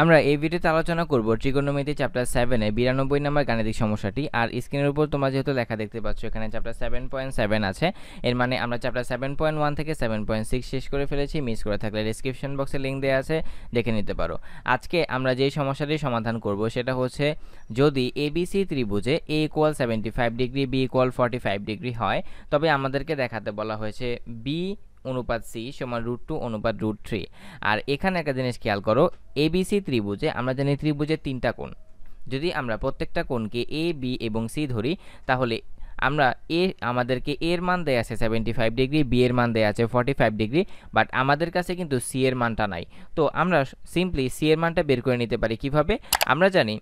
আমরা এই ভিডিওতে আলোচনা করব ত্রিকোণমিতি চ্যাপ্টার সেভেনে বিরানব্বই নম্বর গাণিতিক সমস্যাটি আর স্ক্রিনের উপর তোমরা যেহেতু লেখা দেখতে পাচ্ছ এখানে চ্যাপ্টার সেভেন পয়েন্ট সেভেন আছে এর মানে আমরা চ্যাপ্টার সেভেন পয়েন্ট ওয়ান থেকে সেভেন পয়েন্ট সিক্স শেষ করে ফেলেছি মিস করে থাকলে ডিসক্রিপশন বক্সে লিঙ্ক দেওয়া আছে দেখে নিতে পারো আজকে আমরা যে সমস্যাটি সমাধান করব সেটা হচ্ছে যদি এবিসি ত্রিভুজে A equal seventy five degree B equal forty five degree হয় তবে আমাদেরকে দেখাতে বলা হয়েছে বি অনুপাত সি সমান রুট টু অনুপাত রুট থ্রি আর এখানে একটা জিনিস খেয়াল করো এবিসি ত্রিভুজে আমরা জানি ত্রিভুজের তিনটা কোণ যদি আমরা প্রত্যেকটা কোণকে এ বি এবং সি ধরি তাহলে আমরা এ আমাদেরকে এর মান দেয়া আছে সেভেন্টি ফাইভ ডিগ্রি বি এর মান দেয়া আছে ফর্টি ফাইভ ডিগ্রি বাট আমাদের কাছে কিন্তু সি এর মানটা নাই তো আমরা সিম্পলি সি এর মানটা বের করে নিতে পারি কিভাবে আমরা জানি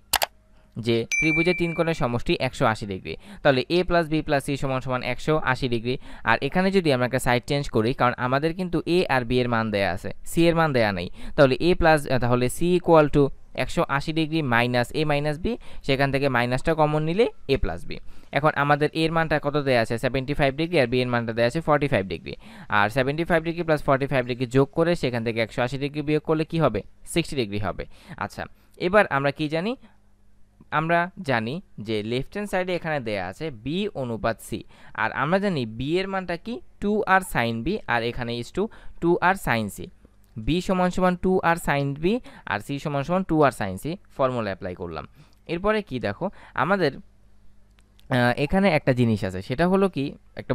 যে ত্রিভুজের তিন কোণের সমষ্টি একশো আশি ডিগ্রি তাহলে A plus B plus C সমান সমান একশো আশি ডিগ্রি আর এখানে যদি আমরা একটা সাইড চেঞ্জ করি কারণ আমাদের কিন্তু এ আর বি এর মান দেয়া আছে সি এর মান দেয়া নেই তাহলে এ প্লাস তাহলে সি ইকুয়াল টু একশো আশি degree minus A minus B সেখান থেকে মাইনাসটা কমন নিলে এ প্লাস বি এখন আমাদের এর মানটা কত দেওয়া আছে সেভেন্টি ফাইভ ডিগ্রি আর বি এর মানটা দেওয়া আছে ফর্টি ফাইভ ডিগ্রি আর seventy five degree plus forty five degree যোগ করে সেখান থেকে একশো আশি ডিগ্রি বিয়োগ করলে কী হবে সিক্সটি ডিগ্রি হবে আচ্ছা এবার আমরা কি জানি আমরা জানি যে লেফট হ্যান্ড সাইডে এখানে দেয়া আছে বি অনুপাত সি আর আমরা জানি বি এর মানটা কি টু আর সাইন বি আর এখানে is two two R sine C B সমান সমান টু আর সাইন বি আর সি সমান সমান টু আর সাইন সি ফর্মুলা অ্যাপ্লাই করলাম এরপরে কি দেখো আমাদের এখানে একটা জিনিস আছে সেটা হলো কি একটা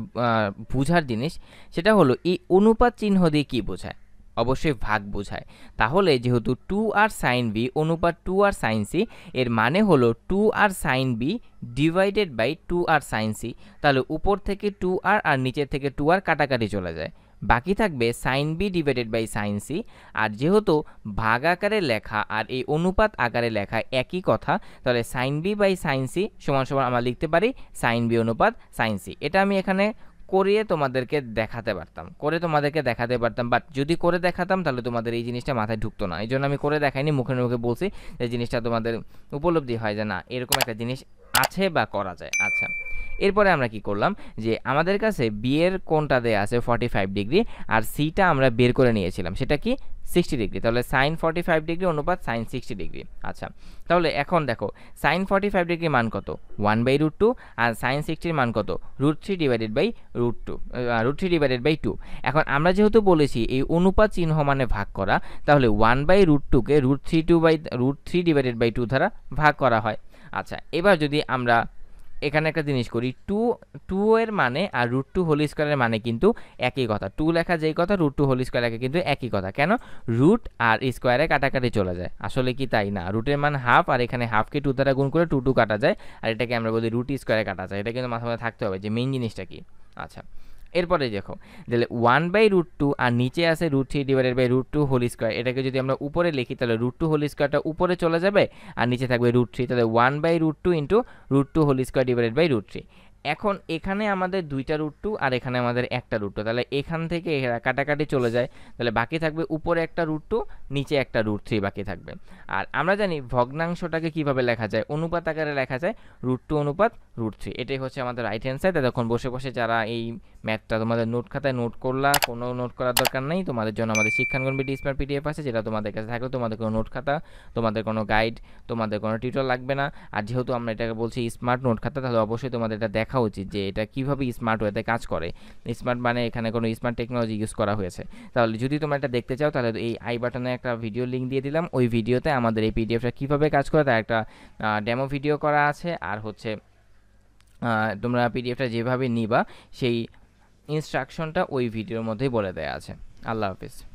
বুঝার জিনিস সেটা হলো এই অনুপাত চিহ্ন দিয়ে কী বোঝায় অবশ্যই ভাগ বোঝায় তাহলে যেহেতু টু আর সাইন বি অনুপাত টু আর সাইন সি এর মানে হলো two R sine B divided by two R sine C তাহলে উপর থেকে টু আর আর নিচের থেকে টু আর কাটাকাটি চলে যায় বাকি থাকবে sine B divided by sine C আর যেহেতু ভাগ আকারে লেখা আর এই অনুপাত আকারে লেখা একই কথা তাহলে sine B by sine C সমান সমান আমরা লিখতে পারি সাইন বি অনুপাত সাইন সি এটা আমি এখানে করিয়ে তোমাদেরকে দেখাতে পারতাম করে তোমাদেরকে দেখাতে পারতাম বাট যদি করে দেখাতাম তাহলে তোমাদের এই জিনিসটা মাথায় ঢুকতো না এই জন্য আমি করে দেখাইনি মুখে মুখে বলছি যে জিনিসটা তোমাদের উপলব্ধি হয় যে না এরকম একটা জিনিস আছে বা করা যায় আচ্ছা এরপরে আমরা কি করলাম যে আমাদের কাছে বিয়ের কোনটা দেয়া আছে ফর্টি ফাইভ ডিগ্রি আর সিটা আমরা বের করে নিয়েছিলাম সেটা কি সিক্সটি ডিগ্রি তাহলে সাইন ফর্টি ফাইভ ডিগ্রি অনুপাত সাইন সিক্সটি ডিগ্রি আচ্ছা তাহলে এখন দেখো সাইন ফর্টি ফাইভ ডিগ্রি মান কত one by root two R sine সিক্সটির মান কত root three divided by root two root three divided by two এখন আমরা যেহেতু বলেছি এই অনুপাত চিহ্ন মানে ভাগ করা তাহলে ওয়ান বাই রুট টুকে root three two by root three divided by two দ্বারা ভাগ করা হয় আচ্ছা এবার যদি আমরা এখানে একটা জিনিস করি টু টু এর মানে আর রুট টু হোল স্কোয়ারের মানে কিন্তু একই কথা টু লেখা যেই কথা রুট টু হোল স্কোয়ার লেখা কিন্তু একই কথা কেন রুট আর স্কোয়ারে কাটাকাটি চলে যায় আসলে কি তাই না রুটের মান হাফ আর এখানে হাফকে টু দ্বারা গুণ করে টু টু কাটা যায় আর এটাকে আমরা বলি রুট স্কোয়ারে কাটা যায় এটা কিন্তু মাথা মাথায় থাকতে হবে যে মেইন জিনিসটা কি আচ্ছা এরপরে দেখো তাহলে ওয়ান বাই রুট টু আর নিচে আছে root three divided by root two whole square এটাকে যদি আমরা উপরে লিখি তাহলে রুট টু হোল স্কোয়ারটা উপরে চলে যাবে আর নিচে থাকবে রুট থ্রি তাহলে one by root two into root two whole square divided by root three এখন এখানে আমাদের দুইটা রুট টু আর এখানে আমাদের একটা রুট টু তাহলে এখান থেকে এরা কাটাকাটি চলে যায় তাহলে বাকি থাকবে উপরে একটা রুট টু নিচে একটা রুট থ্রি বাকি থাকবে আর আমরা জানি ভগ্নাংশটাকে কিভাবে লেখা যায় অনুপাত আকারে লেখা যায় রুট টু অনুপাত রুট থ্রি এটাই হচ্ছে আমাদের রাইট হ্যান্ড সাইড তখন বসে বসে যারা এই ম্যাথটা তোমাদের নোট খাতায় নোট করলা কোনো নোট করার দরকার নেই তোমাদের জন্য আমাদের শিক্ষাঙ্গন বিডি স্মার্ট পিডিএফ আছে যেটা তোমাদের কাছে থাকলে তোমাদের কোনো নোট খাতা তোমাদের কোনো গাইড তোমাদের কোনো টিউটর লাগবে না আর যেহেতু আমরা এটাকে বলছি স্মার্ট নোট খাতা তাহলে অবশ্যই তোমাদের এটা দেখা উচিত যে এটা কীভাবে স্মার্ট ওয়েতে কাজ করে স্মার্ট মানে এখানে কোনো স্মার্ট টেকনোলজি ইউজ করা হয়েছে তাহলে যদি তোমরা এটা দেখতে চাও তাহলে এই আই বাটনে একটা ভিডিও লিঙ্ক দিয়ে দিলাম ওই ভিডিওতে আমাদের এই পিডিএফটা কীভাবে কাজ করে তার একটা ডেমো ভিডিও করা আছে আর হচ্ছে তোমরা পিডিএফটা যেভাবে নিবা সেই ইনস্ট্রাকশনটা ওই ভিডিওর মধ্যেই বলে দেওয়া আছে আল্লাহ হাফিজ